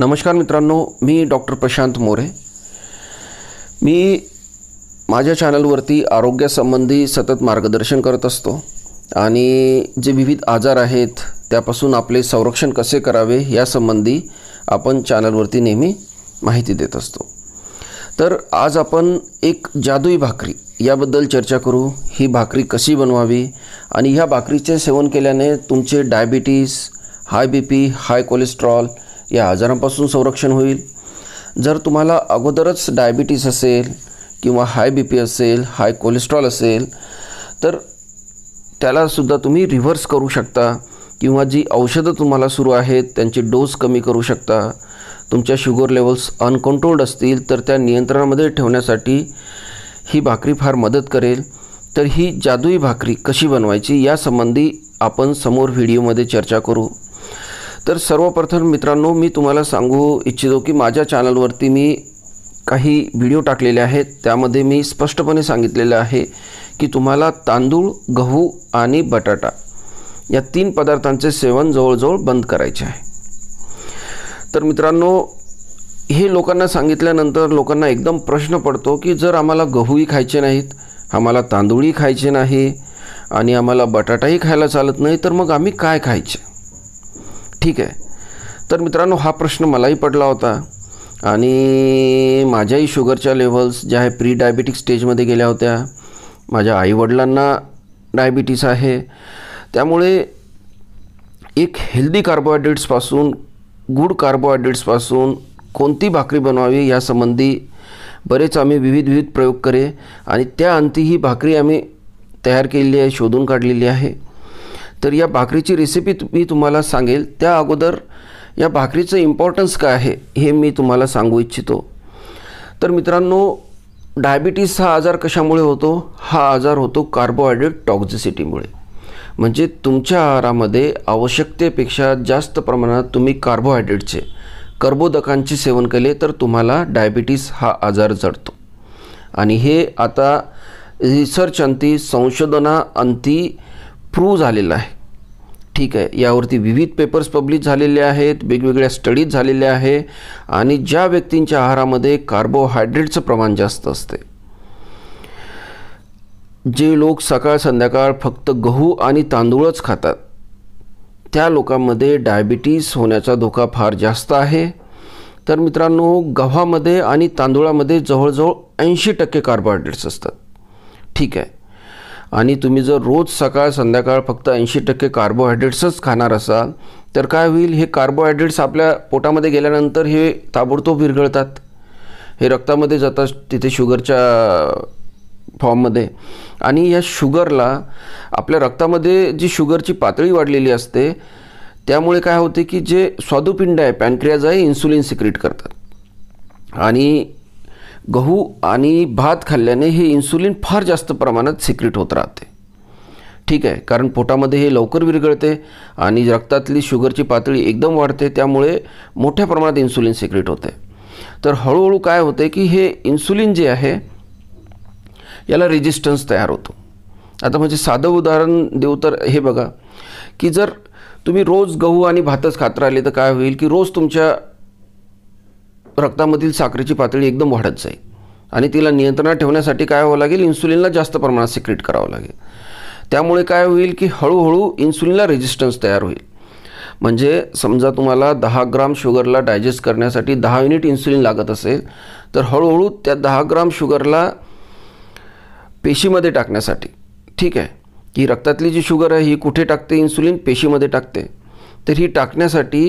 नमस्कार मित्रांनो मी डॉक्टर प्रशांत मोरे मी माझ्या चॅनलवरती आरोग्यासंबंधी सतत मार्गदर्शन करत असतो आणि जे विविध आजार आहेत त्यापासून आपले संरक्षण कसे करावे यासंबंधी आपण चॅनलवरती नेहमी माहिती देत असतो तर आज आपण एक जादुई भाकरी याबद्दल चर्चा करू ही भाकरी कशी बनवावी आणि ह्या भाकरीचे सेवन केल्याने तुमचे diabetes high B P high cholesterol या आजारांपासून संरक्षण होईल जर तुम्हाला अगोदरच डायबिटीस असेल किंवा हाय बी पी असेल हाय कोलेस्ट्रॉल असेल तर त्यालासुद्धा तुम्ही रिव्हर्स करू शकता किंवा जी औषधं तुम्हाला सुरू आहेत त्यांचे डोस कमी करू शकता तुमच्या शुगर लेवल्स अनकंट्रोल्ड असतील तर त्या नियंत्रणामध्ये ठेवण्यासाठी ही भाकरी फार मदत करेल तर ही जादुई भाकरी कशी बनवायची यासंबंधी आपण समोर व्हिडिओमध्ये चर्चा करू तर सर्वप्रथम मित्रांनो मी तुम्हाला सांगू इच्छितो की माझ्या चॅनलवरती मी काही व्हिडिओ टाकलेले आहेत त्यामध्ये मी स्पष्टपणे सांगितलेलं आहे की तुम्हाला तांदूळ गहू आणि बटाटा या तीन पदार्थांचे सेवन जवळजवळ बंद करायचे आहे तर मित्रांनो हे लोकांना सांगितल्यानंतर लोकांना एकदम प्रश्न पडतो की जर आम्हाला गहूही खायचे नाहीत आम्हाला तांदूळही खायचे नाही आणि आम्हाला बटाटाही खायला चालत नाही तर मग आम्ही काय खायचे ठीक आहे तर मित्रांनो हा प्रश्न मलाही पडला होता आणि माझ्याही शुगरच्या लेवल्स ज्या आहे प्री डायबेटिक स्टेजमध्ये गेल्या होत्या माझ्या आईवडिलांना डायबिटीस आहे त्यामुळे एक हेल्दी कार्बोहायड्रेट्सपासून गुड कार्बोहायड्रेट्सपासून कोणती भाकरी बनवावी यासंबंधी बरेच आम्ही विविध विविध प्रयोग करे आणि त्या अंती ही भाकरी आम्ही तयार केलेली आहे शोधून काढलेली आहे तर या भाकरीची रेसिपी मी तुम्हाला सांगेल त्या अगोदर या भाकरीचं इम्पॉर्टन्स काय आहे हे मी तुम्हाला सांगू इच्छितो तर मित्रांनो डायबिटीस हा आजार कशामुळे होतो हा आजार होतो कार्बोहायड्रेट टॉक्झिसिटीमुळे म्हणजे तुमच्या आहारामध्ये आवश्यकतेपेक्षा जास्त प्रमाणात तुम्ही कार्बोहायड्रेटचे कर्बोदकांचे सेवन केले तर तुम्हाला डायबिटीस हा आजार जडतो आणि हे आता रिसर्च अंती अंती प्रूव्ह झालेला आहे ठीक आहे यावरती विविध पेपर्स पब्लिश झालेले आहेत वेगवेगळ्या स्टडीज झालेल्या आहे आणि ज्या व्यक्तींच्या आहारामध्ये कार्बोहायड्रेटचं प्रमाण जास्त असते जे लोक सकाळ संध्याकाळ फक्त गहू आणि तांदूळच खातात त्या लोकांमध्ये डायबिटीस होण्याचा धोका फार जास्त आहे तर मित्रांनो गव्हामध्ये आणि तांदूळामध्ये जवळजवळ ऐंशी टक्के कार्बोहायड्रेट्स असतात ठीक आहे आणि तुम्ही जर रोज सकाळ संध्याकाळ फक्त ऐंशी टक्के कार्बोहायड्रेट्सच खाणार असाल तर काय होईल हे कार्बोहायड्रेट्स आपल्या पोटामध्ये गेल्यानंतर हे ताबडतोब विरघळतात हे रक्तामध्ये जातात तिथे शुगरच्या फॉर्ममध्ये आणि या शुगरला आपल्या रक्तामध्ये जी शुगरची पातळी वाढलेली असते त्यामुळे काय होते की जे स्वादुपिंड आहे पॅनक्रियाज आहे इन्सुलिन सिक्रिट करतात आणि गहू आणि भात खाल्ल्याने हे इन्सुलिन फार जास्त प्रमाणात सिक्रेट होत राहते ठीक आहे कारण पोटामध्ये हे लवकर विरघळते आणि रक्तातली शुगरची पातळी एकदम वाढते त्यामुळे मोठ्या प्रमाणात इन्सुलिन सिक्रेट होते तर हळूहळू काय होते की हे इन्सुलिन जे आहे याला रेजिस्टन्स तयार होतो आता म्हणजे साधं उदाहरण देऊ तर हे बघा की जर तुम्ही रोज गहू आणि भातच खात राहिले तर काय होईल की रोज तुमच्या रक्तामधील साखरेची पातळी एकदम वाढत जाईल आणि तिला नियंत्रणात ठेवण्यासाठी काय व्हावं लागेल इन्सुलिनला जास्त प्रमाणात सिक्रेट करावं लागेल त्यामुळे काय होईल की हळूहळू इन्सुलिनला रेजिस्टन्स तयार होईल म्हणजे समजा तुम्हाला दहा ग्राम शुगरला डायजेस्ट करण्यासाठी दहा युनिट इन्सुलिन लागत असेल तर हळूहळू त्या दहा ग्राम शुगरला पेशीमध्ये टाकण्यासाठी ठीक आहे की रक्तातली जी शुगर आहे ही कुठे टाकते इन्सुलिन पेशीमध्ये टाकते तर ही टाकण्यासाठी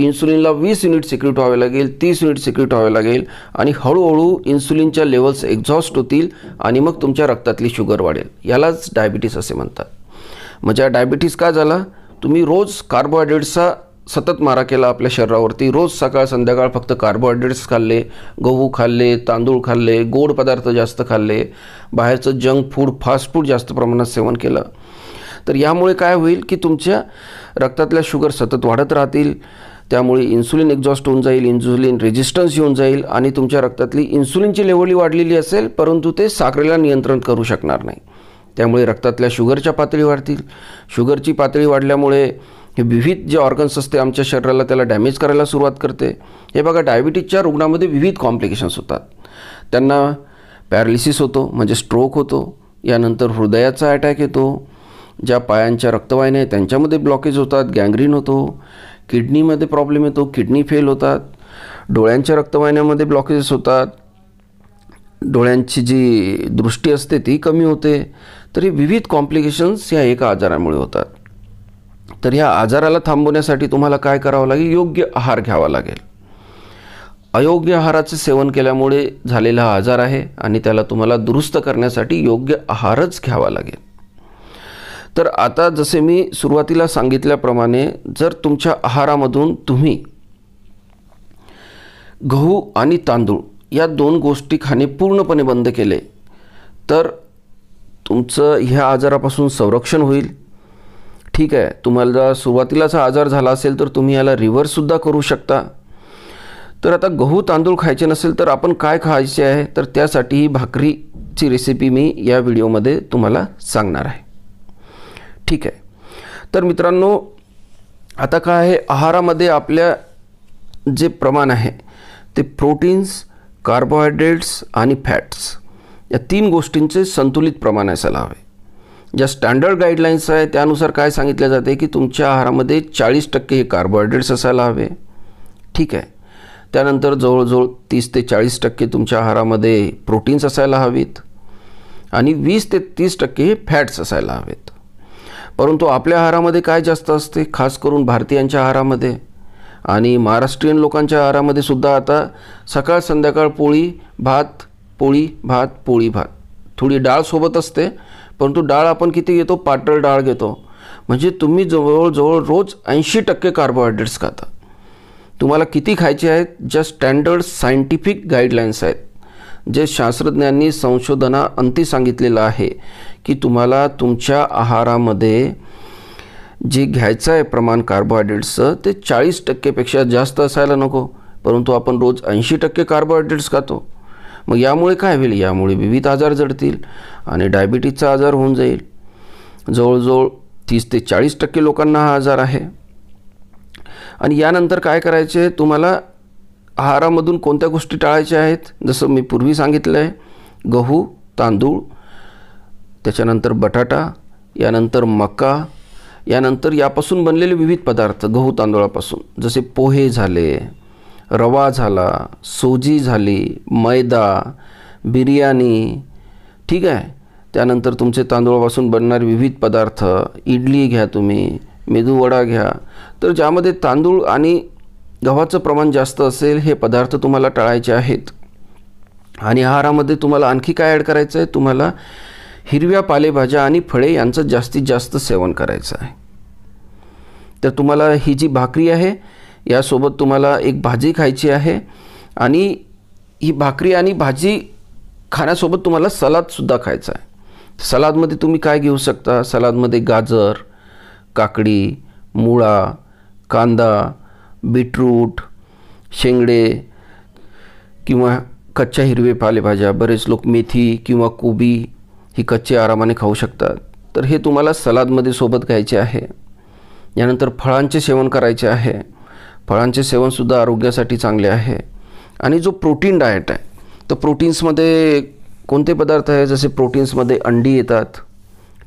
इन्सुलिनला वीस युनिट सिक्रेट व्हावे लागेल तीस युनिट सिक्रेट व्हावे लागेल आणि हळूहळू इन्सुलिनच्या लेवल्स एक्झॉस्ट होतील आणि मग तुमच्या रक्तातली शुगर वाढेल यालाच डायबिटीस असे म्हणतात म्हणजे डायबिटीस का झाला तुम्ही रोज कार्बोहायड्रेट्सचा सतत मारा केला आपल्या शरीरावरती रोज सकाळ संध्याकाळ फक्त कार्बोहायड्रेट्स खाल्ले गहू खाल्ले तांदूळ खाल्ले गोड पदार्थ जास्त खाल्ले बाहेरचं जंक फूड फास्ट फूड जास्त प्रमाणात सेवन केलं तर यामुळे काय होईल की तुमच्या रक्तातल्या शुगर सतत वाढत राहतील त्यामुळे इन्सुलिन एक्झॉस्ट होऊन जाईल इन्सुलिन रेजिस्टन्स येऊन जाईल आणि तुमच्या रक्तातली इन्सुलिनची लेवली वाढलेली असेल परंतु ते साखरेला नियंत्रण करू शकणार नाही त्यामुळे रक्तातल्या शुगरच्या पातळी वाढतील शुगरची पातळी वाढल्यामुळे विविध जे ऑर्गन्स असते आमच्या शरीराला त्याला डॅमेज करायला सुरुवात करते हे बघा डायबिटीजच्या रुग्णामध्ये विविध कॉम्प्लिकेशन्स होतात त्यांना पॅरालिसिस होतो म्हणजे स्ट्रोक होतो यानंतर हृदयाचा अटॅक येतो ज्या पायांच्या रक्तवाहिन्या त्यांच्यामध्ये ब्लॉकेज होतात गँग्रीन होतो किडनीमध्ये प्रॉब्लेम येतो किडनी फेल होतात डोळ्यांच्या रक्तवाहिन्यामध्ये ब्लॉकेजेस होतात डोळ्यांची जी दृष्टी असते ती कमी होते तरी विविध कॉम्प्लिकेशन्स ह्या एका आजारामुळे होतात तर ह्या आजाराला थांबवण्यासाठी तुम्हाला काय करावं लागेल योग्य आहार घ्यावा लागेल अयोग्य आहाराचं सेवन केल्यामुळे झालेला हा आजार आहे आणि त्याला तुम्हाला दुरुस्त करण्यासाठी योग्य आहारच घ्यावा लागेल तर आता जसे मी सुरुवातीला सांगितल्याप्रमाणे जर तुमच्या आहारामधून तुम्ही गहू आणि तांदूळ या दोन गोष्टी खाणे पूर्णपणे बंद केले तर तुमचं ह्या आजारापासून संरक्षण होईल ठीक आहे तुम्हाला सुरुवातीलाच हा आजार झाला असेल तर तुम्ही याला रिव्हर्ससुद्धा करू शकता तर आता गहू तांदूळ खायचे नसेल तर आपण काय खायचे आहे तर त्यासाठी भाकरीची रेसिपी मी या व्हिडिओमध्ये तुम्हाला सांगणार आहे ठीक आहे तर मित्रांनो आता काय आहे आहारामध्ये आपल्या जे प्रमाण आहे ते प्रोटीन्स कार्बोहायड्रेट्स आणि फॅट्स या तीन गोष्टींचे संतुलित प्रमाण असायला हवे ज्या स्टँडर्ड गाईडलाईन्स आहे त्यानुसार काय सांगितले जाते की तुमच्या आहारामध्ये चाळीस टक्के हे कार्बोहायड्रेट्स असायला हवे ठीक आहे त्यानंतर जवळजवळ तीस ते चाळीस टक्के तुमच्या आहारामध्ये प्रोटीन्स असायला हवीत आणि वीस ते तीस टक्के हे फॅट्स असायला हवेत परंतु आपल्या आहारामध्ये काय जास्त असते खास करून भारतीयांच्या आहारामध्ये आणि महाराष्ट्रीयन लोकांच्या आहारामध्ये सुद्धा आता सकाळ संध्याकाळ पोळी भात पोळी भात पोळी भात थोडी डाळ सोबत असते परंतु डाळ आपण किती घेतो पातळ डाळ घेतो म्हणजे तुम्ही जवळजवळ रोज ऐंशी टक्के कार्बोहायड्रेट्स खाता तुम्हाला किती खायचे आहेत ज्या स्टँडर्ड सायंटिफिक गाईडलाईन्स आहेत जे शास्त्रज्ञांनी संशोधना अंती सांगितलेलं आहे की तुम्हाला तुमच्या आहारामध्ये जे घ्यायचं आहे प्रमाण कार्बोहायड्रेट्सचं ते चाळीस टक्केपेक्षा जास्त असायला नको परंतु आपण रोज ऐंशी टक्के कार्बोहायड्रेट्स खातो मग यामुळे काय होईल यामुळे विविध आजार जडतील आणि डायबिटीजचा आजार होऊन जाईल जवळजवळ तीस ते चाळीस टक्के लोकांना हा आजार आहे आणि यानंतर काय करायचे तुम्हाला आहारामधून कोणत्या गोष्टी टाळायच्या आहेत जसं मी पूर्वी सांगितलं आहे गहू तांदूळ त्याच्यानंतर बटाटा यानंतर मका यानंतर यापासून बनलेले विविध पदार्थ गहू तांदूळापासून जसे पोहे झाले रवा झाला सोजी झाली मैदा बिर्याणी ठीक आहे त्यानंतर तुमचे तांदूळापासून बनणारे विविध पदार्थ इडली घ्या तुम्ही मेदूवडा घ्या तर ज्यामध्ये तांदूळ आणि गव्हाचं प्रमाण जास्त असेल हे पदार्थ तुम्हाला टाळायचे आहेत आणि आहारामध्ये तुम्हाला आणखी काय ॲड करायचं आहे तुम्हाला हिरव्या पालेभाज्या आणि फळे यांचं जास्तीत जास्त सेवन करायचं आहे तर तुम्हाला ही जी भाकरी आहे यासोबत तुम्हाला एक भाजी खायची आहे आणि ही भाकरी आणि भाजी खाण्यासोबत तुम्हाला सलादसुद्धा खायचा आहे सलादमध्ये तुम्ही काय घेऊ शकता सलादमध्ये गाजर काकडी मुळा कांदा बीटरूट शेंगडे किंवा कच्च्या हिरवे पालेभाज्या बरेच लोक मेथी किंवा कोबी ही कच्ची आरामाने खाऊ शकतात तर हे तुम्हाला सलादमध्ये सोबत घ्यायचे आहे यानंतर फळांचे सेवन करायचे आहे फळांचे सेवनसुद्धा आरोग्यासाठी चांगले आहे आणि जो प्रोटीन डाएट आहे तर प्रोटीन्समध्ये कोणते पदार्थ आहे जसे प्रोटीन्समध्ये अंडी येतात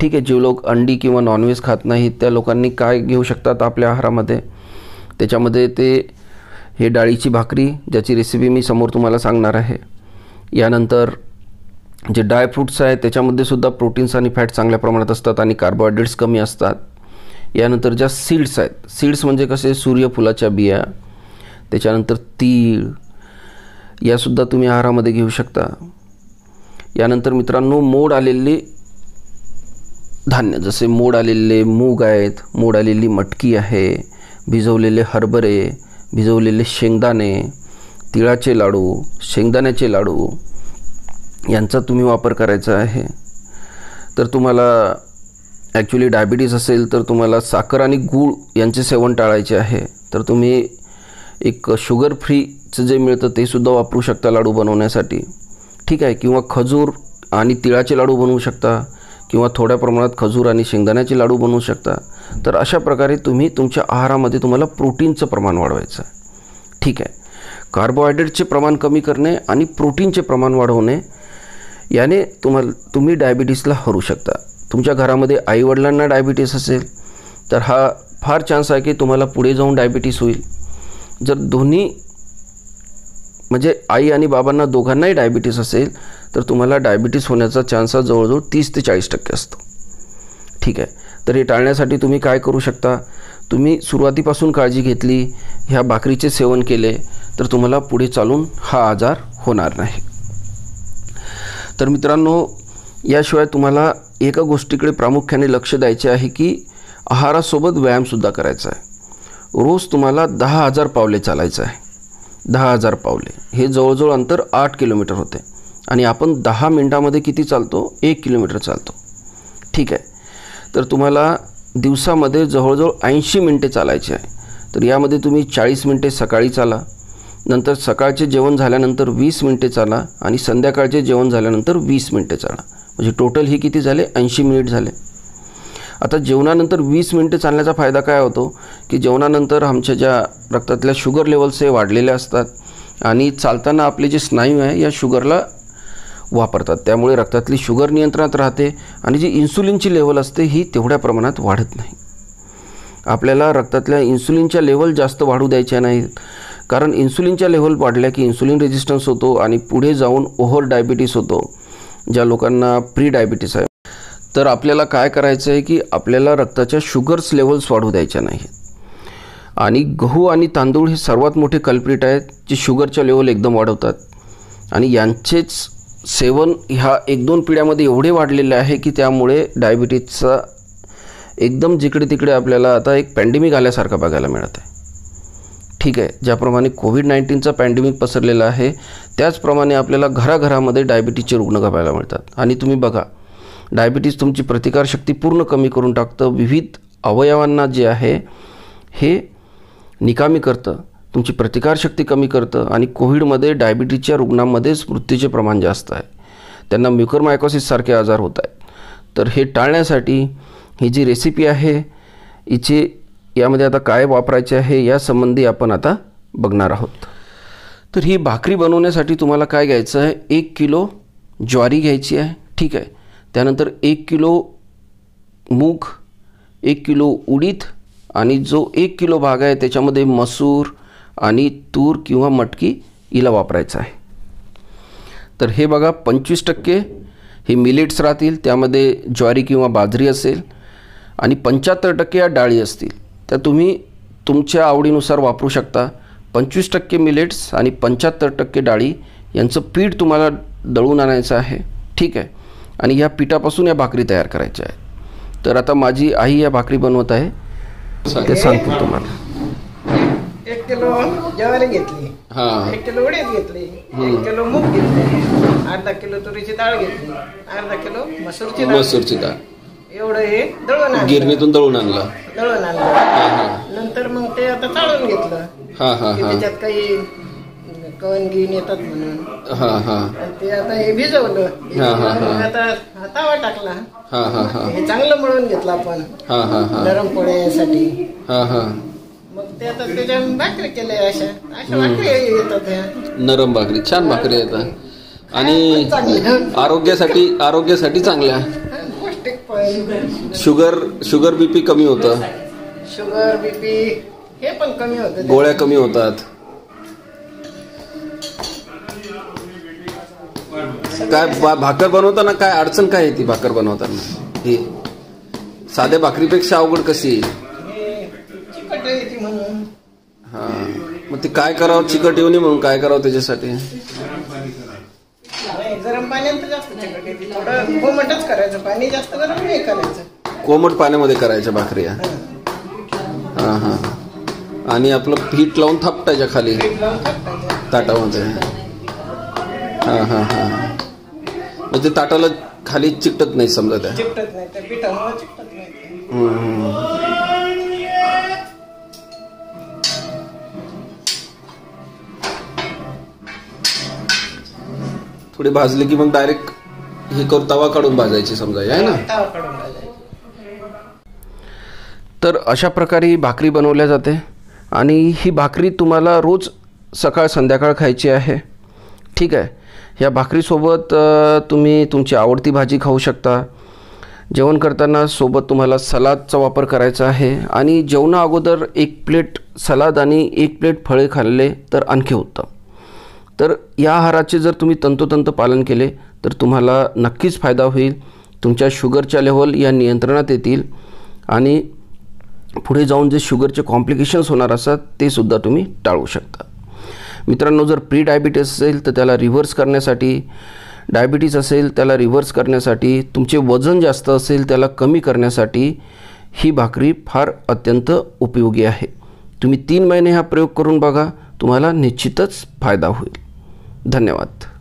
ठीक आहे जे लोक अंडी किंवा नॉनव्हेज खात नाहीत त्या लोकांनी काय घेऊ शकतात आपल्या आहारामध्ये त्याच्यामध्ये ते हे डाळीची भाकरी ज्याची रेसिपी मी समोर तुम्हाला सांगणार आहे यानंतर जे ड्रायफ्रूट्स आहेत त्याच्यामध्ये सुद्धा प्रोटीन्स आणि फॅट चांगल्या प्रमाणात असतात आणि कार्बोहायड्रेट्स कमी असतात यानंतर ज्या सीड्स आहेत सीड्स म्हणजे कसे सूर्यफुलाच्या बिया त्याच्यानंतर तीळ यासुद्धा तुम्ही आहारामध्ये घेऊ शकता यानंतर मित्रांनो मोड आलेले धान्य जसे मोड आलेले मूग आहेत मोड आलेली मटकी आहे भिजवलेले हरभरे भिजवलेले शेंगदाणे तिळाचे लाडू शेंगदाण्याचे लाडू यांचा तुम्ही वापर करायचा आहे तर तुम्हाला ॲक्च्युली डायबिटीज असेल तर तुम्हाला साखर आणि गूळ यांचे सेवन टाळायचे आहे तर तुम्ही एक शुगर फ्रीचं जे मिळतं ते सुद्धा वापरू शकता लाडू बनवण्यासाठी ठीक आहे किंवा खजूर आणि तिळाचे लाडू बनवू शकता किंवा थोड्या प्रमाणात खजूर आणि शेंगदाण्याचे लाडू बनवू शकता तर अशा प्रकारे तुम्ही तुमच्या आहारामध्ये तुम्हाला प्रोटीनचं प्रमाण वाढवायचं आहे ठीक आहे कार्बोहायड्रेटचे प्रमाण कमी करणे आणि प्रोटीनचे प्रमाण वाढवणे याने तुम्हाला तुम्ही डायबिटीसला हरू शकता तुमच्या घरामध्ये आईवडिलांना डायबिटीस असेल तर हा फार चान्स आहे की तुम्हाला पुढे जाऊन डायबिटीस होईल जर दोन्ही म्हणजे आई आणि बाबांना दोघांनाही डायबिटीस असेल तर तुम्हाला डायबिटीस होण्याचा चान्स हा जवळजवळ तीस ते चाळीस टक्के असतो ठीक आहे तर हे टाळण्यासाठी तुम्ही काय करू शकता तुम्ही सुरुवातीपासून काळजी घेतली ह्या भाकरीचे सेवन केले तर तुम्हाला पुढे चालून हा आजार होणार नाही तर मित्रांनो याशिवाय तुम्हाला एका गोष्टीकडे प्रामुख्याने लक्ष द्यायचे आहे की आहारासोबत व्यायामसुद्धा करायचा आहे रोज तुम्हाला दहा हजार पावले चालायचं आहे दहा हजार पावले हे जवळजवळ अंतर आठ किलोमीटर होते आणि आपण दहा मिनटामध्ये किती चालतो एक किलोमीटर चालतो ठीक आहे तर तुम्हाला दिवसामध्ये जवळजवळ ऐंशी मिनटे चालायची आहे तर यामध्ये तुम्ही चाळीस मिनटे सकाळी चाला नंतर सकाळचे जेवण झाल्यानंतर वीस मिनटे चाला आणि संध्याकाळचे जेवण झाल्यानंतर वीस मिनटे चाला म्हणजे टोटल हे किती झाले ऐंशी मिनिट झाले आता जेवणानंतर वीस मिनटे चालण्याचा फायदा काय होतो की जेवणानंतर आमच्या ज्या रक्तातल्या शुगर लेवल्स हे वाढलेल्या असतात आणि चालताना आपले जे स्नायू आहे या शुगरला वापरतात त्यामुळे रक्तातली शुगर नियंत्रणात राहते आणि जी इन्सुलिनची लेवल असते ही तेवढ्या प्रमाणात वाढत नाही आपल्याला रक्तातल्या इन्सुलिनच्या लेवल जास्त वाढू द्यायच्या नाहीत कारण इन्सुलिनच्या लेव्हल वाढल्या की इन्सुलिन रेजिस्टन्स होतो आणि पुढे जाऊन ओव्हर डायबिटीस होतो ज्या लोकांना प्री डायबिटीस आहे तर आपल्याला काय करायचं आहे की आपल्याला रक्ताच्या शुगर्स लेवल्स वाढू द्यायच्या नाही आणि गहू आणि तांदूळ हे सर्वात मोठे कल्प्रिट आहेत जे शुगरच्या लेवल एकदम वाढवतात आणि यांचेच सेवन ह्या एक दोन पिढ्यामध्ये एवढे वाढलेले आहे की त्यामुळे डायबिटीजचा एकदम जिकडे तिकडे आपल्याला आता एक पॅन्डेमिक आल्यासारखा बघायला मिळत आहे ठीक आहे ज्याप्रमाणे कोविड नाईन्टीनचा पॅन्डेमिक पसरलेला आहे त्याचप्रमाणे आपल्याला घराघरामध्ये डायबिटीजचे रुग्ण पाहायला मिळतात आणि तुम्ही बघा डायबिटीज तुमची प्रतिकारशक्ती पूर्ण कमी करून टाकतं विविध अवयवांना जे आहे हे निकामी करतं तुमची प्रतिकारशक्ती कमी करतं आणि कोविडमध्ये डायबिटीजच्या रुग्णांमध्येच मृत्यूचे प्रमाण जास्त आहे त्यांना म्युकरमायकोसिससारखे आजार होत आहेत तर हे टाळण्यासाठी ही जी रेसिपी आहे हिचे यामध्ये आता काय वापरायचे आहे यासंबंधी आपण आता बघणार आहोत तर ही भाकरी बनवण्यासाठी तुम्हाला काय घ्यायचं आहे एक किलो ज्वारी घ्यायची आहे ठीक आहे त्यानंतर एक किलो मूग एक किलो उडीद आणि जो एक किलो भाग आहे त्याच्यामध्ये मसूर आणि तूर किंवा मटकी हिला वापरायचं आहे तर हे बघा पंचवीस टक्के हे मिलेट्स राहतील त्यामध्ये ज्वारी किंवा बाजरी असेल आणि पंच्याहत्तर टक्के या डाळी असतील तर तुम्ही तुमच्या आवडीनुसार वापरू शकता पंचवीस टक्के मिलेट्स आणि पंच्याहत्तर टक्के डाळी यांचं पीठ तुम्हाला दळून आणायचं आहे ठीक आहे आणि ह्या पिठापासून या भाकरी तयार करायच्या आहेत तर आता माझी आई या भाकरी बनवत आहे ते सांगतो तुम्हाला एक किलो ज्वारी घेतली एक किलो उडीद घेतली एक किलो मूग घेतली अर्धा किलो तुरीची डाळ घेतली अर्धा किलो मसूरची मसूरची डाळ एवढं हे दळून गिरणीतून दळून आणलं दळण आणलं नंतर मग ते आता तळून घेतलं हा हा त्याच्यात काही कवन घेऊन येतात म्हणून ते आता हे भिजवलं आता हा टाकला हा हा हे चांगलं म्हणून घेतलं आपण हा गरम पोळ्यासाठी हा हा मग ते आता त्याच्या भाकरी केले अशा भाकरी येतात नरम भाकरी छान भाकरी येतात आणि आरोग्यासाठी आरोग्यासाठी चांगल्या शुगर शुगर बीपी कमी होतं शुगर बीपी हे पण कमी होतं गोळ्या कमी होतात काय भाकर बनवताना काय अडचण काय ती भाकर बनवताना ही साध्या भाकरीपेक्षा अवघड कशी हा मग ती काय करावं चिकट येऊ नये म्हणून काय करावं त्याच्यासाठी कोमट पाण्यामध्ये करायचं भाकरी हां हां आणि आपलं पीठ लावून थापटायच्या खाली ताटामध्ये हां हा हा म्हणजे ताटाला खाली चिकटत नाही समजा त्या थोडे भाजले की मग डायरेक्ट हे करू तवा काढून भाजायचे समजा आहे ना तर अशा प्रकारे ही भाकरी बनवल्या जाते आणि ही भाकरी तुम्हाला रोज सकाळ संध्याकाळ खायची आहे ठीक आहे या भाकरीसोबत तुम्ही तुमची आवडती भाजी खाऊ शकता जेवण करताना सोबत तुम्हाला सलादचा वापर करायचा आहे आणि जेवणा अगोदर एक प्लेट सलाद आणि एक प्लेट फळे खाल्ले तर आणखी उत्तम तर या आहाराचे जर तुम्ही तंतोतंत पालन केले तर तुम्हाला नक्कीच फायदा होईल तुमच्या शुगरच्या लेवल या नियंत्रणात येतील आणि पुढे जाऊन जे शुगरचे कॉम्प्लिकेशन्स होणार असतात ते सुद्धा तुम्ही टाळू शकता मित्रांनो जर प्री डायबिटीस असेल तर त्याला रिव्हर्स करण्यासाठी डायबिटीस असेल त्याला रिव्हर्स करण्यासाठी तुमचे वजन जास्त असेल त्याला कमी करण्यासाठी ही भाकरी फार अत्यंत उपयोगी आहे तुम्ही तीन महिने हा प्रयोग करून बघा तुम्हाला निश्चितच फायदा होईल धन्यवाद